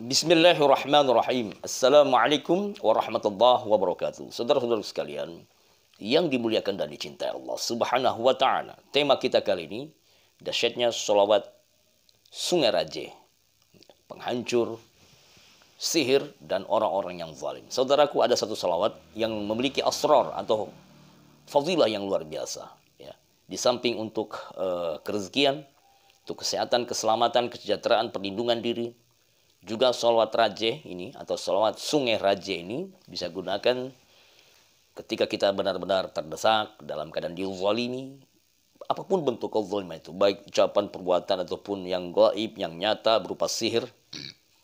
Bismillahirrahmanirrahim. Assalamualaikum warahmatullahi wabarakatuh. Saudara-saudara sekalian, yang dimuliakan dan dicintai Allah Subhanahu wa taala. Tema kita kali ini dahsyatnya solawat Sungai Raje, penghancur sihir dan orang-orang yang zalim. Saudaraku ada satu selawat yang memiliki asror atau fadilah yang luar biasa. Ya. Di samping untuk uh, kerezekian, untuk kesehatan, keselamatan, kesejahteraan, perlindungan diri, juga solawat raje ini atau solawat sungai raje ini bisa gunakan ketika kita benar-benar terdesak dalam keadaan ini apapun bentuk kezaliman itu baik ucapan perbuatan ataupun yang gaib yang nyata berupa sihir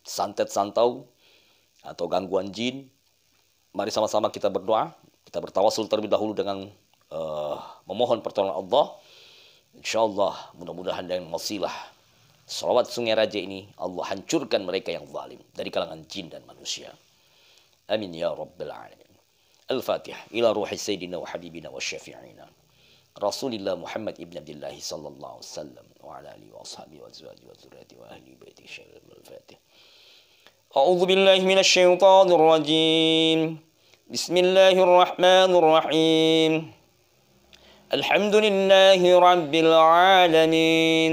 santet santau atau gangguan jin mari sama-sama kita berdoa kita bertawasul terlebih dahulu dengan uh, memohon pertolongan Allah insyaallah mudah-mudahan dengan wasilah Salawat sungai raja ini Allah hancurkan mereka yang zalim dari kalangan jin dan manusia. Amin ya rabbal alamin. Al-Fatihah ila ruhi sayyidina wa habibina wa syafi'ina. Rasulullah Muhammad ibn Abdullah sallallahu alaihi wasallam wa ala alihi wa ashabihi wa azwajihi wa dzurriyyatihi wa ahli baitihi syarril al-Fatihah. أعوذ بالله من الشيطان الرجيم بسم الله الرحمن الرحيم الحمد لله رب العالمين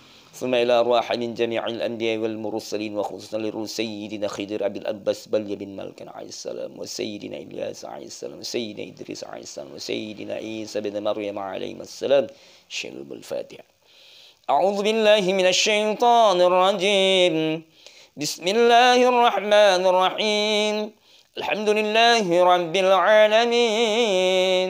ثم إلى أرواح من جميع الأنبياء والمرسلين وخصوصا لرسول سيدنا خضر أبي الأباس بل بن مالك عليه السلام وسيدنا إلياس عليه السلام وسيدنا إدريس عليه السلام وسيدنا عيسى بن مريم عليه السلام شرب الفاتحة أعوذ بالله من الشيطان الرجيم بسم الله الرحمن الرحيم الحمد لله رب العالمين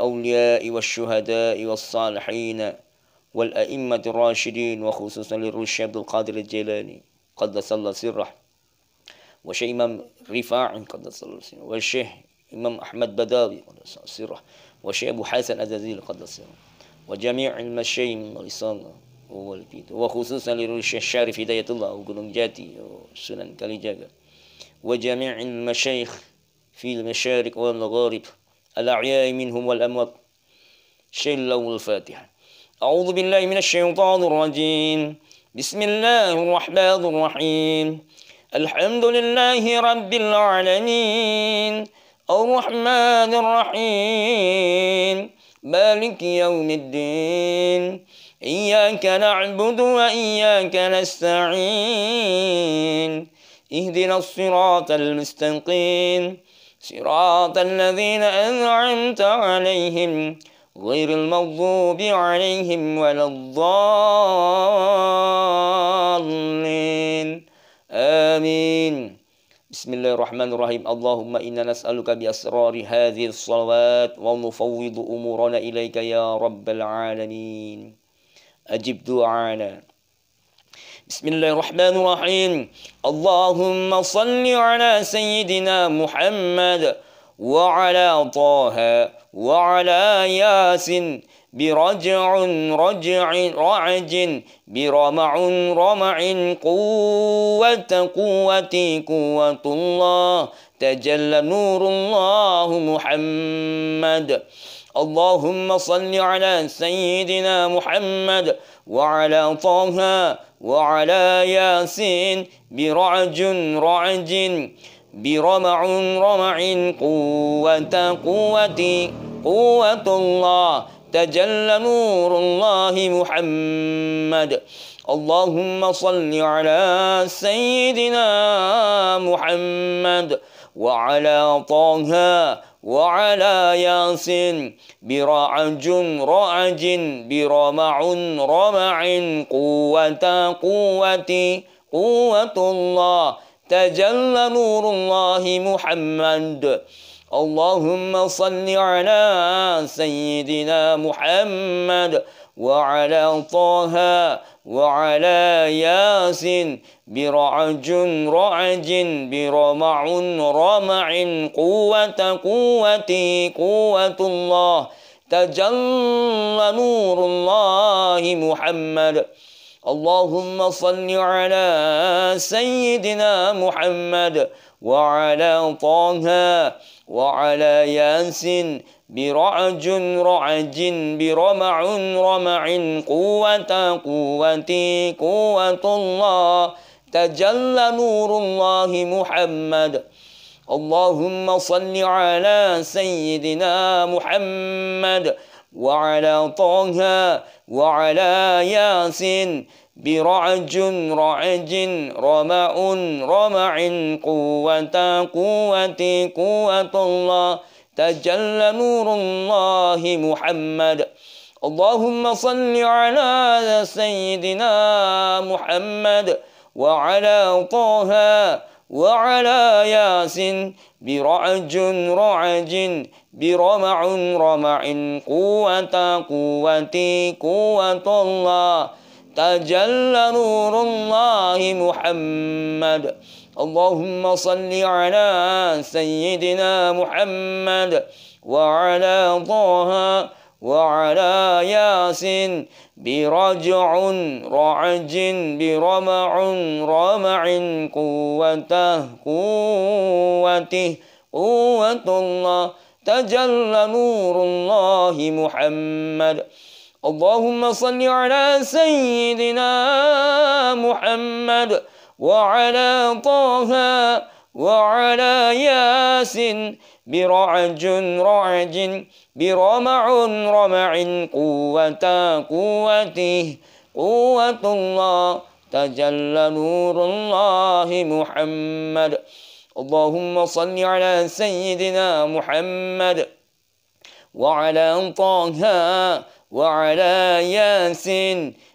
الأولياء والشهداء والصالحين والأئمة الراشدين وخصوصا للرشيد عبد القادر الجيلاني قدس الله سره وشيخ إمام رفاعي قدس الله سره والشيخ إمام أحمد بداوي قدس الله سره وشيخ أبو حسن أزازيل قدس سره وجميع المشايخ الإسلام والبيت وخصوصا للشيخ الشارف هداية الله وقلون جاتي وسنن كاليجاجا وجميع المشايخ في المشارق والمغارب الأعياء منهم والأموات شلة الفاتحة أعوذ بالله من الشيطان الرجيم بسم الله الرحمن الرحيم الحمد لله رب العالمين الرحمن الرحيم مالك يوم الدين إياك نعبد وإياك نستعين اهدنا الصراط المستقيم صراط الذين أنعمت عليهم غير المغضوب عليهم ولا الضالين آمين بسم الله الرحمن الرحيم اللهم إنا نسألك بأسرار هذه الصلوات ونفوض أمورنا إليك يا رب العالمين أجب دعانا بسم الله الرحمن الرحيم اللهم صل على سيدنا محمد وعلى طه وعلى ياسين برجع رجع رعج برمع رمع قوة قوتي قوة الله تجلى نور الله محمد اللهم صل على سيدنا محمد وعلى طه وعلى ياسين برعج رعج برمع رمع قوة قوة قوة الله تجلى نور الله محمد اللهم صل على سيدنا محمد وعلى طه وعلى ياس برعج رعج برمع رمع قوة قوة قوة الله تجلى نور الله محمد اللهم صل على سيدنا محمد وعلى طه وعلى ياس برعج رعج برمع رمع قوة قوتي قوة الله تجلى نور الله محمد اللهم صل على سيدنا محمد وعلى طه وعلى ياس برعج رعج برمع رمع قوة قوتي قوة الله تجلى نور الله محمد اللهم صل على سيدنا محمد وعلى طه وعلى ياسين برعج رعج رماء رمع قوة قوة قوة الله تجلى نور الله محمد اللهم صل على سيدنا محمد وعلى طه وعلى ياسين برعج رعج برمع رمع قوة قوة قوة الله تجلى نور الله محمد اللهم صل على سيدنا محمد وعلى طه وعلى ياسين برجع رعج برمع رمع قوته قوته قوة الله تجلى نور الله محمد اللهم صل على سيدنا محمد وعلى طه وعلى ياسين برعج رعج برمع رمع قوة قوته قوة الله تجلى نور الله محمد اللهم صل على سيدنا محمد وعلى طه وعلى ياس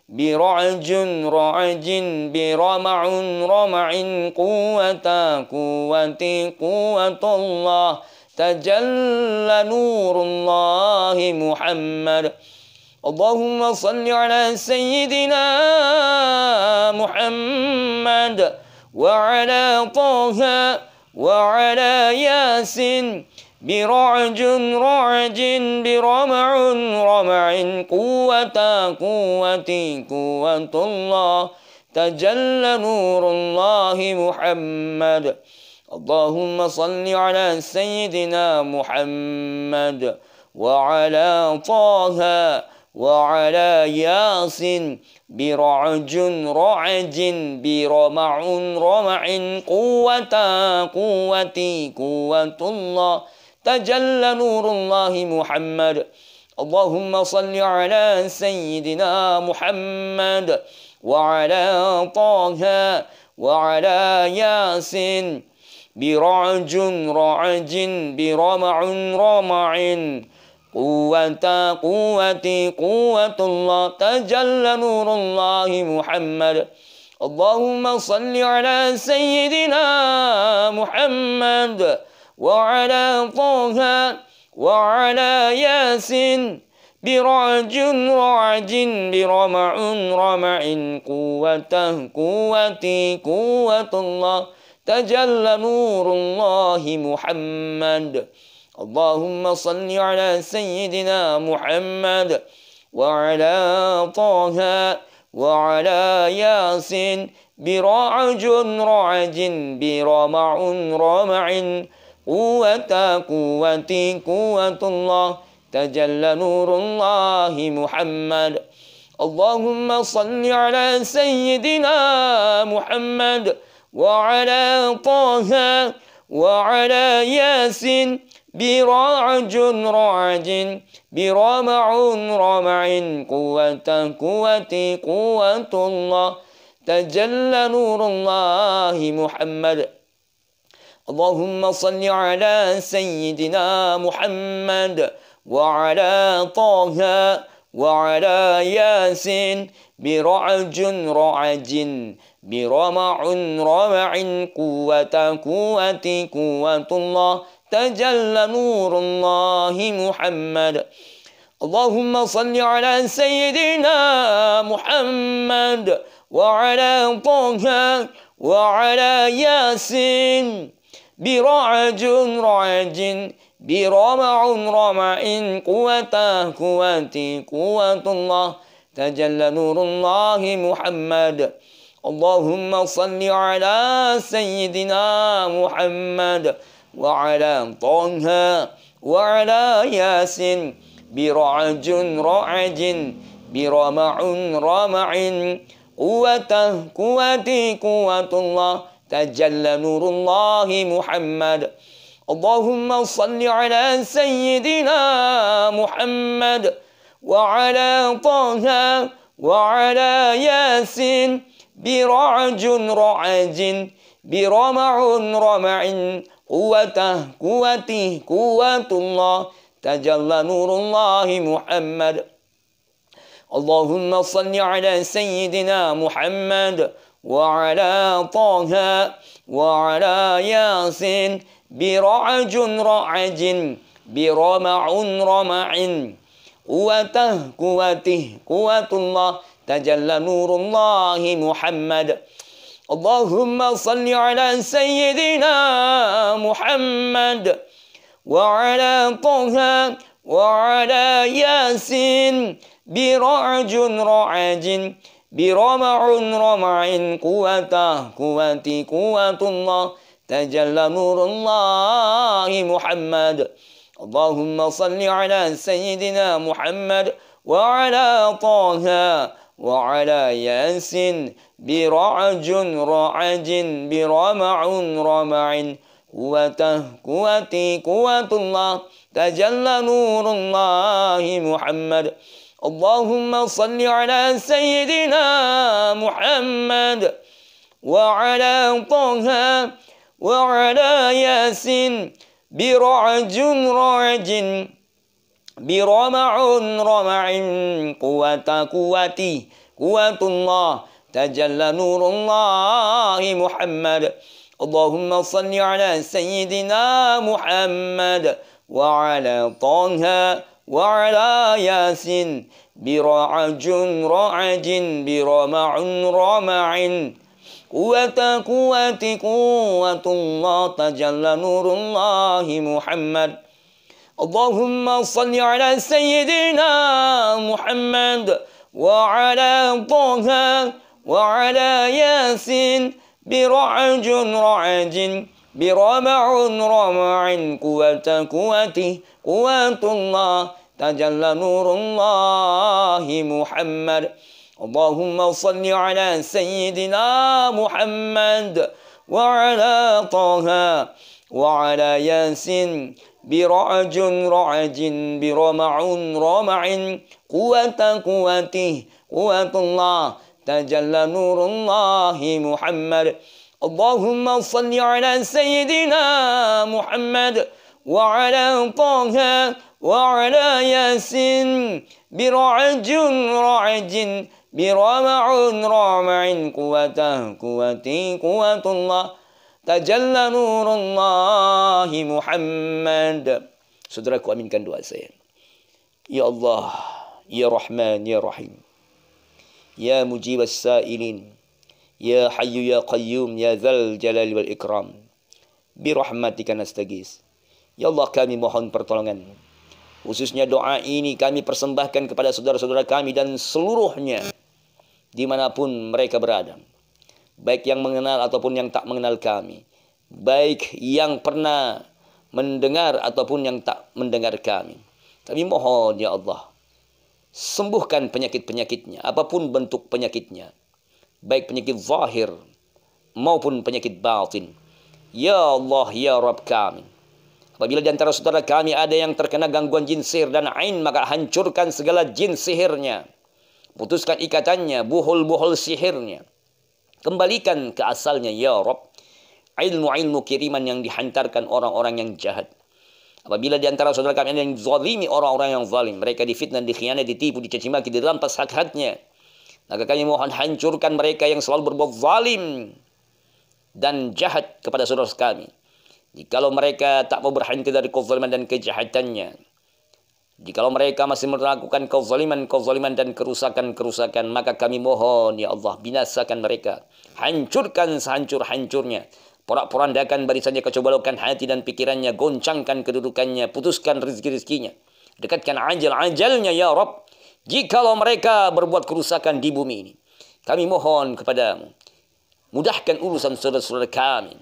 برعج رعج برمع رمع قوة قوة قوة الله تجلى نور الله محمد اللهم صل على سيدنا محمد وعلى طه وعلى ياسين برعج رعج برمع رمع قوة قوة قوة الله تجلى نور الله محمد اللهم صل على سيدنا محمد وعلى طه وعلى ياسين برعج رعج برمع رمع قوة قوة قوة الله تجلى نور الله محمد اللهم صل على سيدنا محمد وعلى طه وعلى ياسين برعج رعج برمع رمع قوة قوة قوة الله تجلى نور الله محمد اللهم صل على سيدنا محمد وعلى طه وعلى ياسين برعج رعج برمع رمع قوته قوتي قوة الله تجلى نور الله محمد اللهم صل على سيدنا محمد وعلى طه وعلى ياسين برعج رعج برمع رمع قوة قوتي قوة الله تجلى نور الله محمد اللهم صل على سيدنا محمد وعلى طه وعلى ياسين برعج رعج برمع رمع قوة قوتي قوة الله تجلى نور الله محمد اللهم صل على سيدنا محمد وعلى طه وعلى ياسين برعج رعج برمع رمع قوة قوة قوة الله تجلى نور الله محمد اللهم صل على سيدنا محمد وعلى طه وعلى ياسين برعج رعج برمع رمع قوته قوة قوة الله تجلى نور الله محمد اللهم صل على سيدنا محمد وعلى طه وعلى ياسين برعج رعج برمع رمع قوة قوة قوة الله تجلى نور الله محمد اللهم صل على سيدنا محمد وعلى طه وعلى ياسين برعج رعج برمع رمع قوته قوته قوة الله تجلى نور الله محمد اللهم صل على سيدنا محمد وعلى طه وعلى ياسين برعج رعج برمع رمع قوته قوته قوة الله تجلى نور الله محمد اللهم صل على سيدنا محمد وعلى طه وعلى ياسين برعج رعج برمع رمع قوته قوتي قوة الله تجلى نور الله محمد اللهم صل على سيدنا محمد وعلى طه وعلى ياس برعج رعج برمع رمع قوته قوتي قوة الله تجلى نور الله محمد اللهم صل على سيدنا محمد وعلى طه وعلى ياسين برعج رعج برمع رمع قوة قوتي قوة الله تجلى نور الله محمد اللهم صل على سيدنا محمد وعلى طه وعلى ياسين برعج رعج برمع رمع قوة قوة قوة الله تجلى نور الله محمد اللهم صل على سيدنا محمد وعلى طه وعلى ياسين برعج رعج برمع رمع قوة قوته قوة الله تجلى نور الله محمد اللهم صل على سيدنا محمد وعلى طه وعلى ياسين برعج رعج برمع رمع قوة قوته قوة الله تجلى نور الله محمد اللهم صل على سيدنا محمد وعلى طه وعلى ياسين برعج رعج برمع رمع قوته قوتي قوة الله تجلى نور الله محمد Saudaraku aminkan doa saya Ya Allah Ya Rahman Ya Rahim Ya مجيب sailin Ya Hayyu Ya Qayyum Ya Zal Jalal wal Ikram bi Rahmatika nastagis Ya Allah kami mohon pertolongan Khususnya doa ini kami persembahkan kepada saudara-saudara kami dan seluruhnya Dimanapun mereka berada Baik yang mengenal ataupun yang tak mengenal kami Baik yang pernah mendengar ataupun yang tak mendengar kami Kami mohon ya Allah Sembuhkan penyakit-penyakitnya Apapun bentuk penyakitnya baik penyakit zahir maupun penyakit batin. Ya Allah, ya Rabb kami. Apabila di antara saudara kami ada yang terkena gangguan jin sihir dan ain, maka hancurkan segala jin sihirnya. Putuskan ikatannya, buhul-buhul sihirnya. Kembalikan ke asalnya, ya Rabb. Ilmu-ilmu kiriman yang dihantarkan orang-orang yang jahat. Apabila di antara saudara kami ada yang zalimi orang-orang yang zalim. Mereka difitnah, dikhianati ditipu, dicacimaki maki, dirampas hak-haknya. Maka kami mohon hancurkan mereka yang selalu berbuat zalim dan jahat kepada saudara kami. Jikalau mereka tak mau berhenti dari kezaliman dan kejahatannya. Jikalau mereka masih melakukan kezaliman-kezaliman dan kerusakan-kerusakan, maka kami mohon, Ya Allah, binasakan mereka. Hancurkan sehancur-hancurnya. Porak-porandakan barisannya, kecobalokan hati dan pikirannya, goncangkan kedudukannya, putuskan rezeki-rezekinya. Dekatkan ajal-ajalnya, Ya Rabb. Jikalau mereka berbuat kerusakan di bumi ini. Kami mohon kepadamu. Mudahkan urusan saudara-saudara kami.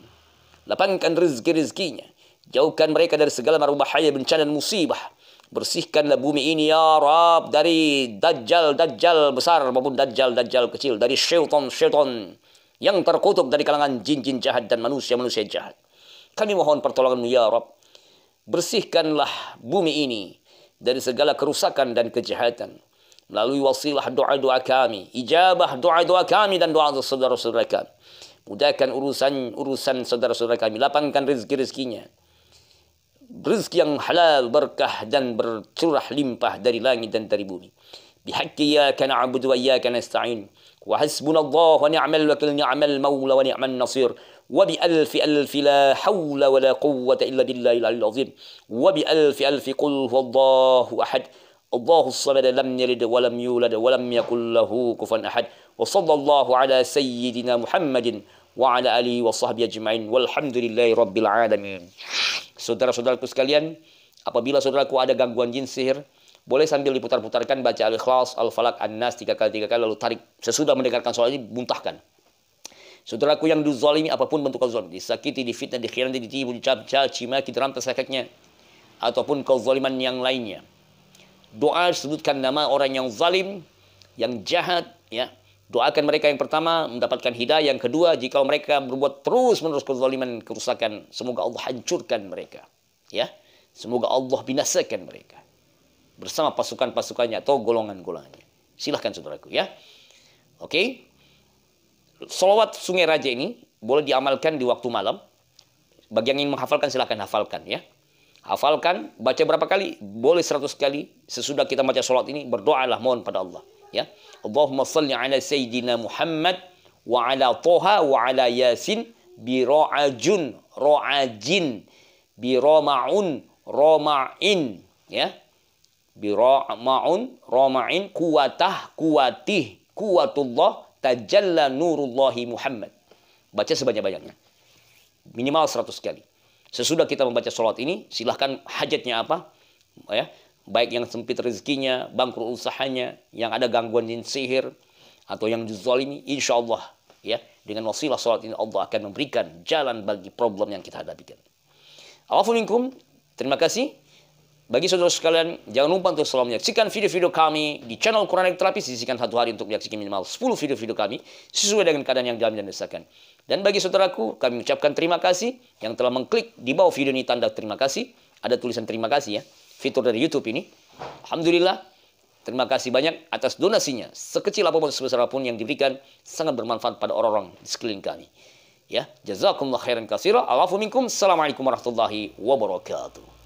Lapangkan rezeki-rezekinya. Jauhkan mereka dari segala maru bahaya, bencana dan musibah. Bersihkanlah bumi ini, Ya Rab. Dari dajjal-dajjal besar maupun dajjal-dajjal kecil. Dari syaitan-syaitan yang terkutuk dari kalangan jin-jin jahat dan manusia-manusia jahat. Kami mohon pertolonganmu, Ya Rab. Bersihkanlah bumi ini dari segala kerusakan dan kejahatan melalui wasilah doa-doa kami, ijabah doa-doa kami dan doa saudara-saudara kami. Mudahkan urusan urusan saudara-saudara kami, lapangkan rezeki-rezekinya. Rezeki yang halal, berkah dan bercurah limpah dari langit dan dari bumi. Bihaqqi ya kana abudu wa iyyaka nasta'in. Wa hasbunallahu wa ni'mal wakil ni'mal maula wa ni'mal nasir. Wa bi alfi alfi la hawla wa la quwwata illa billahi al-azim. Wa bi alfi alfi qul huwallahu ahad. الله الصمد لم يلد ولم يولد ولم يكن له كفوا أحد وصلى الله على سيدنا محمد وعلى alihi washabbi ajmain walhamdulillahi rabbil alamin. Saudara-saudaraku sekalian, apabila saudaraku ada gangguan jin sihir, boleh sambil diputar-putarkan baca Al-Ikhlas, Al-Falak, An-Nas tiga kali tiga kali lalu tarik. Sesudah mendengarkan soal ini muntahkan. Saudaraku yang dizalimi apapun bentuk zalim, disakiti, difitnah, dikhianati, ditipu, dicaci, maki, dirantai sakitnya ataupun kezaliman yang lainnya doa sebutkan nama orang yang zalim, yang jahat, ya. Doakan mereka yang pertama mendapatkan hidayah, yang kedua jika mereka berbuat terus-menerus kezaliman, kerusakan, semoga Allah hancurkan mereka. Ya. Semoga Allah binasakan mereka bersama pasukan-pasukannya atau golongan-golongannya. Silahkan saudaraku ya. Oke. salawat Sungai Raja ini boleh diamalkan di waktu malam. Bagi yang ingin menghafalkan silahkan hafalkan ya. Hafalkan, baca berapa kali? Boleh 100 kali. Sesudah kita baca sholat ini, berdoalah mohon pada Allah. Ya. Allahumma salli ala Sayyidina Muhammad wa ala Toha wa ala Yasin bi ra'ajun ra'ajin bi rama'un rama'in ya bi rama'un rama'in kuwatah kuwatih kuwatullah tajalla nurullahi Muhammad baca sebanyak-banyaknya minimal 100 kali Sesudah kita membaca sholat ini, silahkan hajatnya apa, ya, baik yang sempit rezekinya, bangkrut usahanya, yang ada gangguan jin sihir, atau yang dizalimi, insya Allah, ya, dengan wasilah sholat ini Allah akan memberikan jalan bagi problem yang kita hadapikan. Alhamdulillah terima kasih. Bagi saudara sekalian, jangan lupa untuk selalu menyaksikan video-video kami di channel Quran Terapi. Sisikan satu hari untuk menyaksikan minimal 10 video-video kami sesuai dengan keadaan yang dalam dan desakan. Dan bagi saudaraku, kami ucapkan terima kasih yang telah mengklik di bawah video ini tanda terima kasih. Ada tulisan terima kasih ya, fitur dari YouTube ini. Alhamdulillah, terima kasih banyak atas donasinya. Sekecil apapun sebesar apapun yang diberikan sangat bermanfaat pada orang-orang di sekeliling kami. Ya, jazakumullah khairan kasira. Alafu minkum. Assalamualaikum warahmatullahi wabarakatuh.